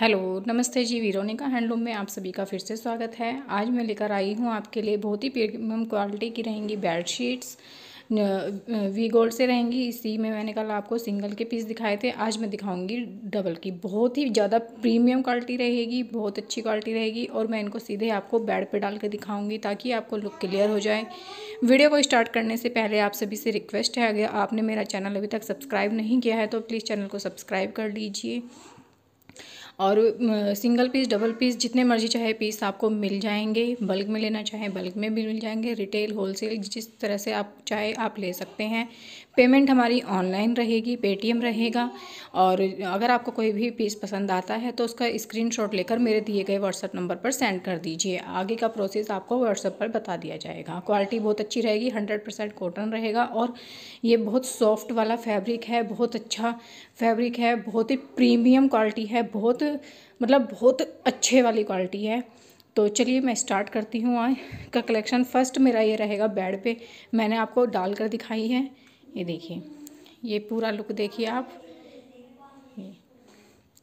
Hello नमस्ते जी वीरोनिका handloom में आप सभी का फिर से स्वागत है आज मैं लेकर आई हूँ आपके लिए बहुत ही प्रीमियम क्वालिटी की रहेंगी बेडशीट्स वी गोल्ड से रहेंगी इसी में मैंने कल आपको सिंगल के पीस दिखाए थे आज मैं दिखाऊंगी डबल की बहुत ही ज़्यादा प्रीमियम क्वालिटी रहेगी बहुत अच्छी क्वालिटी रहेगी और मैं इनको सीधे आपको बेड पर डाल के दिखाऊँगी ताकि आपको लुक क्लियर हो जाए वीडियो को स्टार्ट करने से पहले आप सभी से रिक्वेस्ट है अगर आपने मेरा चैनल अभी तक सब्सक्राइब नहीं किया है तो प्लीज़ चैनल को सब्सक्राइब कर लीजिए और सिंगल पीस डबल पीस जितने मर्जी चाहे पीस आपको मिल जाएंगे बल्क में लेना चाहे बल्क में भी मिल जाएंगे रिटेल होलसेल जिस तरह से आप चाहे आप ले सकते हैं पेमेंट हमारी ऑनलाइन रहेगी पेटीएम रहेगा और अगर आपको कोई भी पीस पसंद आता है तो उसका स्क्रीनशॉट लेकर मेरे दिए गए व्हाट्सअप नंबर पर सेंड कर दीजिए आगे का प्रोसेस आपको व्हाट्सअप पर बता दिया जाएगा क्वालिटी बहुत अच्छी रहेगी हंड्रेड परसेंट कॉटन रहेगा और ये बहुत सॉफ्ट वाला फैब्रिक है बहुत अच्छा फैब्रिक है बहुत ही प्रीमियम क्वालिटी है बहुत मतलब बहुत अच्छे वाली क्वालिटी है तो चलिए मैं स्टार्ट करती हूँ आज का कलेक्शन फर्स्ट मेरा ये रहेगा बेड पे मैंने आपको डाल कर दिखाई है ये देखिए ये पूरा लुक देखिए आप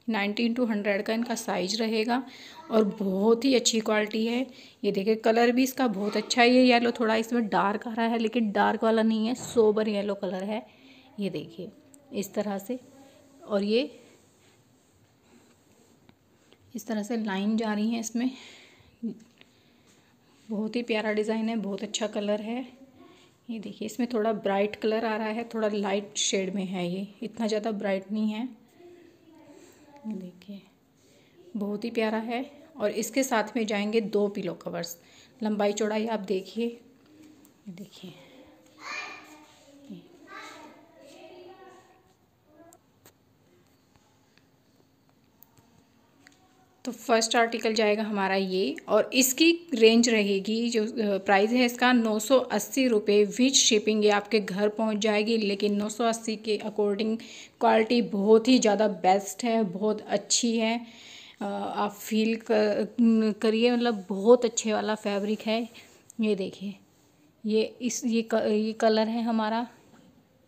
नाइनटीन टू हंड्रेड का इनका साइज रहेगा और बहुत ही अच्छी क्वालिटी है ये देखिए कलर भी इसका बहुत अच्छा है ये येलो थोड़ा इसमें डार्क आ रहा है लेकिन डार्क वाला नहीं है सोबर येलो कलर है ये देखिए इस तरह से और ये इस तरह से लाइन जा रही है इसमें बहुत ही प्यारा डिज़ाइन है बहुत अच्छा कलर है ये देखिए इसमें थोड़ा ब्राइट कलर आ रहा है थोड़ा लाइट शेड में है ये इतना ज़्यादा ब्राइट नहीं है देखिए बहुत ही प्यारा है और इसके साथ में जाएंगे दो पिलो कवर्स लंबाई चौड़ाई आप देखिए देखिए तो फर्स्ट आर्टिकल जाएगा हमारा ये और इसकी रेंज रहेगी जो प्राइस है इसका नौ सौ अस्सी रुपये विच शिपिंग ये आपके घर पहुंच जाएगी लेकिन नौ सौ अस्सी के अकॉर्डिंग क्वालिटी बहुत ही ज़्यादा बेस्ट है बहुत अच्छी है आप फील करिए मतलब बहुत अच्छे वाला फैब्रिक है ये देखिए ये इस ये ये कलर है हमारा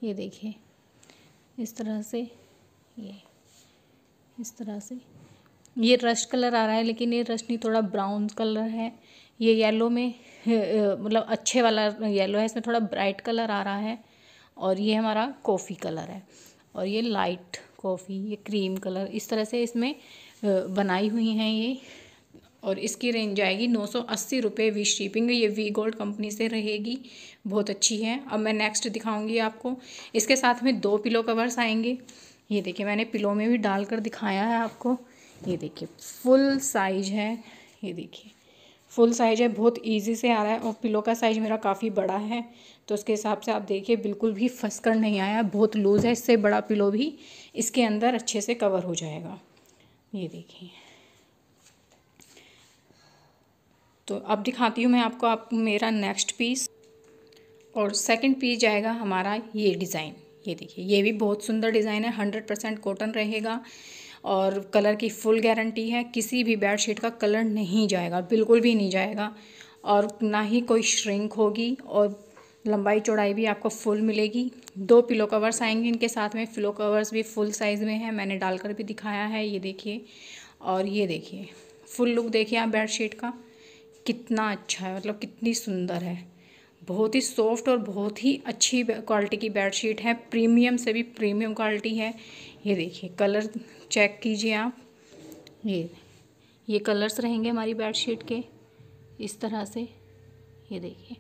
ये देखिए इस तरह से ये इस तरह से ये रश कलर आ रहा है लेकिन ये रश नहीं थोड़ा ब्राउन कलर है ये येलो में मतलब अच्छे वाला येलो है इसमें थोड़ा ब्राइट कलर आ रहा है और ये हमारा कॉफ़ी कलर है और ये लाइट कॉफ़ी ये क्रीम कलर इस तरह से इसमें बनाई हुई हैं ये और इसकी रेंज आएगी नौ सौ अस्सी रुपये वी शिपिंग ये वी गोल्ड कंपनी से रहेगी बहुत अच्छी है अब मैं नेक्स्ट दिखाऊंगी आपको इसके साथ में दो पिलो कवर्स आएंगे ये देखिए मैंने पिलो में भी डाल कर दिखाया है आपको ये देखिए फुल साइज है ये देखिए फुल साइज है बहुत इजी से आ रहा है और पिलो का साइज मेरा काफ़ी बड़ा है तो उसके हिसाब से आप देखिए बिल्कुल भी फंसकर नहीं आया बहुत लूज़ है इससे बड़ा पिलो भी इसके अंदर अच्छे से कवर हो जाएगा ये देखिए तो अब दिखाती हूँ मैं आपको आप मेरा नेक्स्ट पीस और सेकंड पीस जाएगा हमारा ये डिज़ाइन ये देखिए ये भी बहुत सुंदर डिज़ाइन है हंड्रेड परसेंट कॉटन रहेगा और कलर की फुल गारंटी है किसी भी बेडशीट का कलर नहीं जाएगा बिल्कुल भी नहीं जाएगा और ना ही कोई श्रिंक होगी और लंबाई चौड़ाई भी आपको फुल मिलेगी दो पिलो कवर्स आएंगे इनके साथ में पिलो कवर्स भी फुल साइज़ में है मैंने डालकर भी दिखाया है ये देखिए और ये देखिए फुल लुक देखिए आप बेडशीट का कितना अच्छा है मतलब कितनी सुंदर है बहुत ही सॉफ्ट और बहुत ही अच्छी क्वालिटी की बेडशीट है प्रीमियम से भी प्रीमियम क्वालिटी है ये देखिए कलर चेक कीजिए आप ये ये कलर्स रहेंगे हमारी बेडशीट के इस तरह से ये देखिए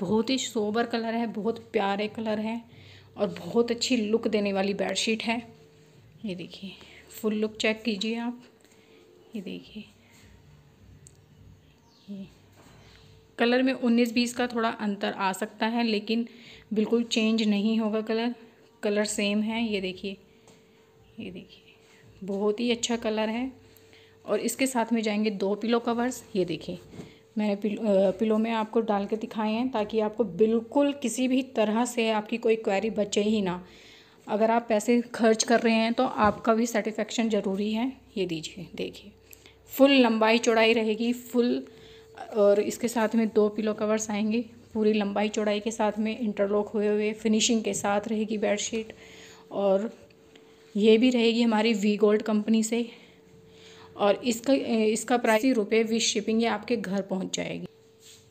बहुत ही सोबर कलर है बहुत प्यारे कलर है और बहुत अच्छी लुक देने वाली बेडशीट है ये देखिए फुल लुक चेक कीजिए आप ये देखिए कलर में उन्नीस बीस का थोड़ा अंतर आ सकता है लेकिन बिल्कुल चेंज नहीं होगा कलर कलर सेम है ये देखिए ये देखिए बहुत ही अच्छा कलर है और इसके साथ में जाएंगे दो पिलो कवर्स ये देखिए मैंने पिलो, पिलो में आपको डाल के दिखाए हैं ताकि आपको बिल्कुल किसी भी तरह से आपकी कोई क्वेरी बचे ही ना अगर आप पैसे खर्च कर रहे हैं तो आपका भी सेटिस्फेक्शन ज़रूरी है ये दीजिए देखिए फुल लंबाई चौड़ाई रहेगी फुल और इसके साथ में दो पिलो कवर्स आएंगे पूरी लंबाई चौड़ाई के साथ में इंटरलॉक हुए हुए फिनिशिंग के साथ रहेगी बेडशीट और ये भी रहेगी हमारी वी गोल्ड कंपनी से और इसका इसका प्राइस रुपये विश शिपिंग ये आपके घर पहुंच जाएगी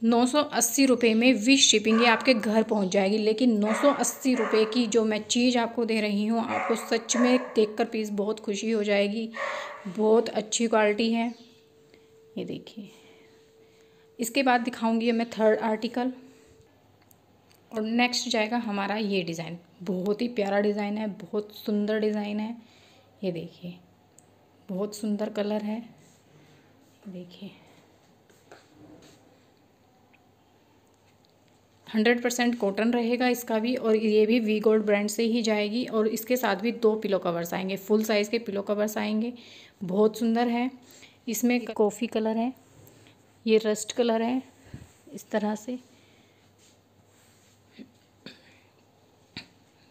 नौ सौ अस्सी रुपये में विश शिपिंग ये आपके घर पहुंच जाएगी लेकिन नौ सौ अस्सी रुपये की जो मैं चीज़ आपको दे रही हूँ आपको सच में देखकर पीस बहुत खुशी हो जाएगी बहुत अच्छी क्वालिटी है ये देखिए इसके बाद दिखाऊंगी मैं थर्ड आर्टिकल और नेक्स्ट जाएगा हमारा ये डिज़ाइन बहुत ही प्यारा डिज़ाइन है बहुत सुंदर डिज़ाइन है ये देखिए बहुत सुंदर कलर है देखिए हंड्रेड परसेंट कॉटन रहेगा इसका भी और ये भी वी गोल्ड ब्रांड से ही जाएगी और इसके साथ भी दो पिलो कवर्स आएंगे फुल साइज़ के पिलो कवर्स आएंगे बहुत सुंदर है इसमें कॉफ़ी कलर है ये रस्ट कलर है इस तरह से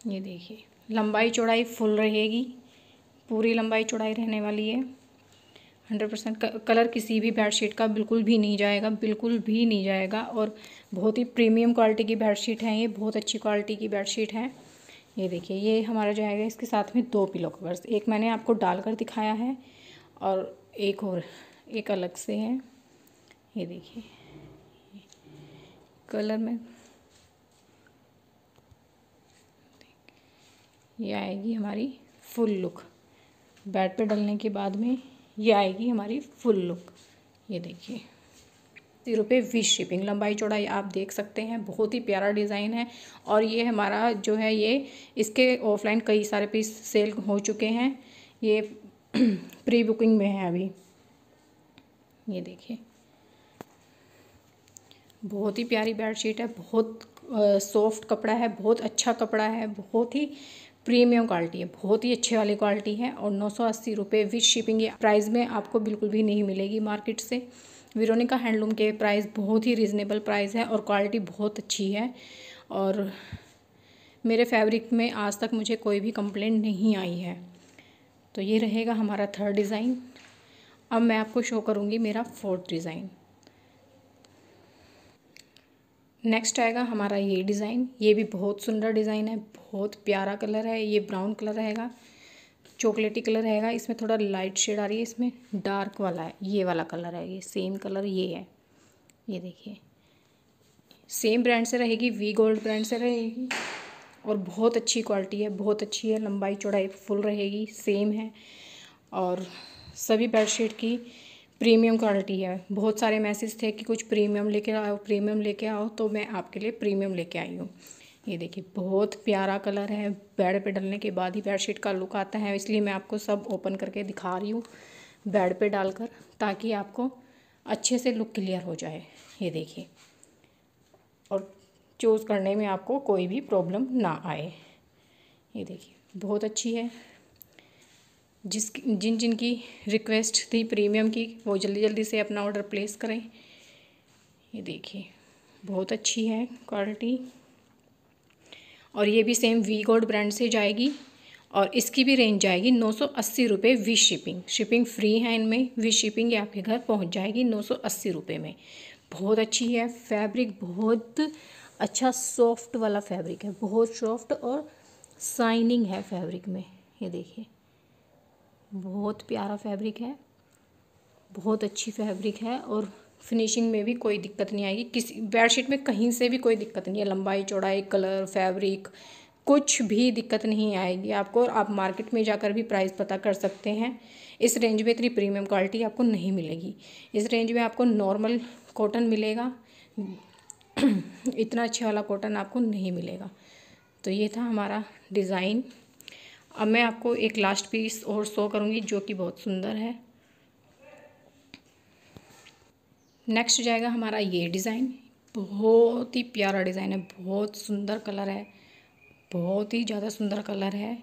ये देखिए लंबाई चौड़ाई फुल रहेगी पूरी लंबाई चौड़ाई रहने वाली है हंड्रेड परसेंट कलर किसी भी बेडशीट का बिल्कुल भी नहीं जाएगा बिल्कुल भी नहीं जाएगा और बहुत ही प्रीमियम क्वालिटी की बेडशीट है ये बहुत अच्छी क्वालिटी की बेडशीट है ये देखिए ये हमारा जाएगा इसके साथ में दो पिलो कवर्स एक मैंने आपको डालकर दिखाया है और एक और एक अलग से है ये देखिए कलर में ये आएगी हमारी फुल लुक बेड पे डलने के बाद में ये आएगी हमारी फुल लुक ये देखिए जीरो रुपये वी शिपिंग लंबाई चौड़ाई आप देख सकते हैं बहुत ही प्यारा डिज़ाइन है और ये हमारा जो है ये इसके ऑफलाइन कई सारे पीस सेल हो चुके हैं ये प्री बुकिंग में है अभी ये देखिए बहुत ही प्यारी बेडशीट है बहुत सॉफ्ट कपड़ा है बहुत अच्छा कपड़ा है बहुत ही प्रीमियम क्वालिटी है बहुत ही अच्छे वाली क्वालिटी है और नौ सौ अस्सी रुपये विथ शिपिंग प्राइस में आपको बिल्कुल भी नहीं मिलेगी मार्केट से विरोनिका हैंडलूम के प्राइस बहुत ही रिजनेबल प्राइस है और क्वालिटी बहुत अच्छी है और मेरे फैब्रिक में आज तक मुझे कोई भी कंप्लेंट नहीं आई है तो ये रहेगा हमारा थर्ड डिज़ाइन अब मैं आपको शो करूँगी मेरा फोर्थ डिज़ाइन नेक्स्ट आएगा हमारा ये डिज़ाइन ये भी बहुत सुंदर डिज़ाइन है बहुत प्यारा कलर है ये ब्राउन कलर रहेगा चॉकलेटी कलर रहेगा इसमें थोड़ा लाइट शेड आ रही है इसमें डार्क वाला है ये वाला कलर है ये सेम कलर ये है ये देखिए सेम ब्रांड से रहेगी वी गोल्ड ब्रांड से रहेगी और बहुत अच्छी क्वालिटी है बहुत अच्छी है लंबाई चौड़ाई फुल रहेगी सेम है और सभी बेड की प्रीमियम क्वालिटी है बहुत सारे मैसेज थे कि कुछ प्रीमियम लेके आओ प्रीमियम लेके आओ तो मैं आपके लिए प्रीमियम लेके आई हूँ ये देखिए बहुत प्यारा कलर है बेड पे डलने के बाद ही बेडशीट का लुक आता है इसलिए मैं आपको सब ओपन करके दिखा रही हूँ बेड पे डालकर ताकि आपको अच्छे से लुक क्लियर हो जाए ये देखिए और चूज़ करने में आपको कोई भी प्रॉब्लम ना आए ये देखिए बहुत अच्छी है जिस जिन जिन की रिक्वेस्ट थी प्रीमियम की वो जल्दी जल्दी से अपना ऑर्डर प्लेस करें ये देखिए बहुत अच्छी है क्वालिटी और ये भी सेम वी गोल्ड ब्रांड से जाएगी और इसकी भी रेंज जाएगी नौ सौ अस्सी रुपये वी शिपिंग शिपिंग फ्री है इनमें वी शिपिंग ये आपके घर पहुंच जाएगी नौ सौ अस्सी रुपये में बहुत अच्छी है फैब्रिक बहुत अच्छा सॉफ्ट वाला फैब्रिक है बहुत सॉफ्ट और शाइनिंग है फैब्रिक में ये देखिए बहुत प्यारा फैब्रिक है बहुत अच्छी फैब्रिक है और फिनिशिंग में भी कोई दिक्कत नहीं आएगी किसी बेडशीट में कहीं से भी कोई दिक्कत नहीं है लंबाई चौड़ाई कलर फैब्रिक कुछ भी दिक्कत नहीं आएगी आपको और आप मार्केट में जाकर भी प्राइस पता कर सकते हैं इस रेंज में इतनी प्रीमियम क्वालिटी आपको नहीं मिलेगी इस रेंज में आपको नॉर्मल कॉटन मिलेगा इतना अच्छा वाला कॉटन आपको नहीं मिलेगा तो ये था हमारा डिज़ाइन अब मैं आपको एक लास्ट पीस और शो करूँगी जो कि बहुत सुंदर है नेक्स्ट जाएगा हमारा ये डिज़ाइन बहुत ही प्यारा डिज़ाइन है बहुत सुंदर कलर है बहुत ही ज़्यादा सुंदर कलर है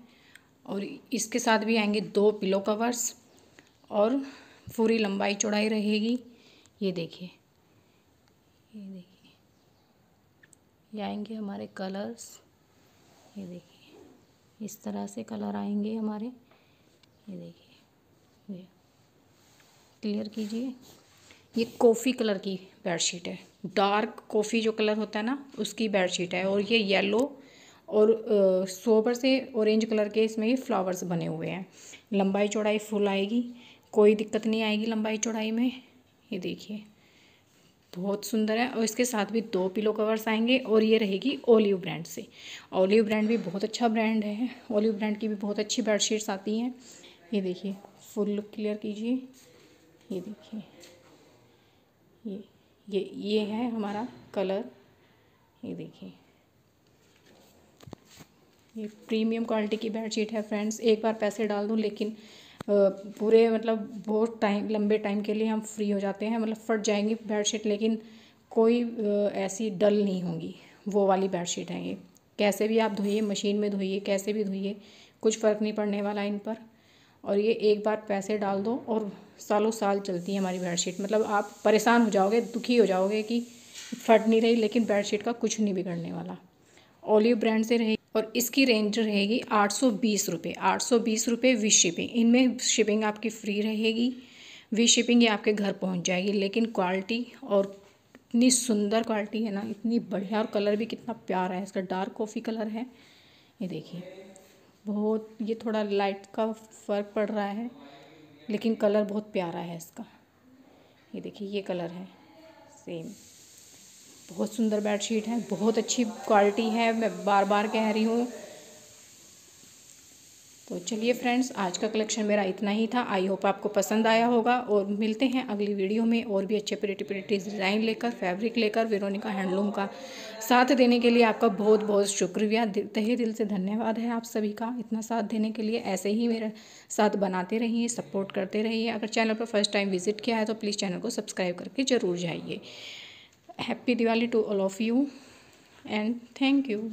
और इसके साथ भी आएंगे दो पिलो कवर्स और पूरी लंबाई चौड़ाई रहेगी ये देखिए ये देखिए ये आएंगे हमारे कलर्स ये देखिए इस तरह से कलर आएंगे हमारे ये देखिए ये क्लियर कीजिए ये कॉफ़ी कलर की बेडशीट है डार्क कॉफ़ी जो कलर होता है ना उसकी बेडशीट है और ये येलो और सोबर से ऑरेंज कलर के इसमें ये फ्लावर्स बने हुए हैं लंबाई चौड़ाई फुल आएगी कोई दिक्कत नहीं आएगी लंबाई चौड़ाई में ये देखिए बहुत सुंदर है और इसके साथ भी दो पिलो कवर्स आएंगे और ये रहेगी ओलिव ब्रांड से ओलिव ब्रांड भी बहुत अच्छा ब्रांड है ओलिव ब्रांड की भी बहुत अच्छी बेडशीट्स आती हैं ये देखिए फुल लुक क्लियर कीजिए ये देखिए ये ये ये है हमारा कलर ये देखिए ये प्रीमियम क्वालिटी की बेडशीट है फ्रेंड्स एक बार पैसे डाल दूँ लेकिन पूरे मतलब बहुत टाइम लंबे टाइम के लिए हम फ्री हो जाते हैं मतलब फट जाएंगी बेडशीट लेकिन कोई ऐसी डल नहीं होगी वो वाली बेडशीट है ये कैसे भी आप धोइए मशीन में धोइए कैसे भी धोइए कुछ फ़र्क नहीं पड़ने वाला इन पर और ये एक बार पैसे डाल दो और सालों साल चलती है हमारी बेडशीट मतलब आप परेशान हो जाओगे दुखी हो जाओगे कि फट नहीं रही लेकिन बेडशीट का कुछ नहीं बिगड़ने वाला ओलिव ब्रांड से रही और इसकी रेंज रहेगी आठ सौ बीस रुपये आठ सौ बीस रुपये विथ शिपिंग इनमें शिपिंग आपकी फ्री रहेगी वी शिपिंग ये आपके घर पहुंच जाएगी लेकिन क्वालिटी और इतनी सुंदर क्वालिटी है ना इतनी बढ़िया और कलर भी कितना प्यारा है इसका डार्क कॉफ़ी कलर है ये देखिए बहुत ये थोड़ा लाइट का फ़र्क पड़ रहा है लेकिन कलर बहुत प्यारा है इसका ये देखिए ये कलर है सेम बहुत सुंदर बेडशीट है बहुत अच्छी क्वालिटी है मैं बार बार कह रही हूँ तो चलिए फ्रेंड्स आज का कलेक्शन मेरा इतना ही था आई होप आपको पसंद आया होगा और मिलते हैं अगली वीडियो में और भी अच्छे प्रिटी प्रिटी डिज़ाइन लेकर फैब्रिक लेकर वेरोनिका हैंडलूम का साथ देने के लिए आपका बहुत बहुत शुक्रिया तहे दिल से धन्यवाद है आप सभी का इतना साथ देने के लिए ऐसे ही मेरा साथ बनाते रहिए सपोर्ट करते रहिए अगर चैनल पर फर्स्ट टाइम विजिट किया है तो प्लीज़ चैनल को सब्सक्राइब करके ज़रूर जाइए happy Diwali to all of you and thank you.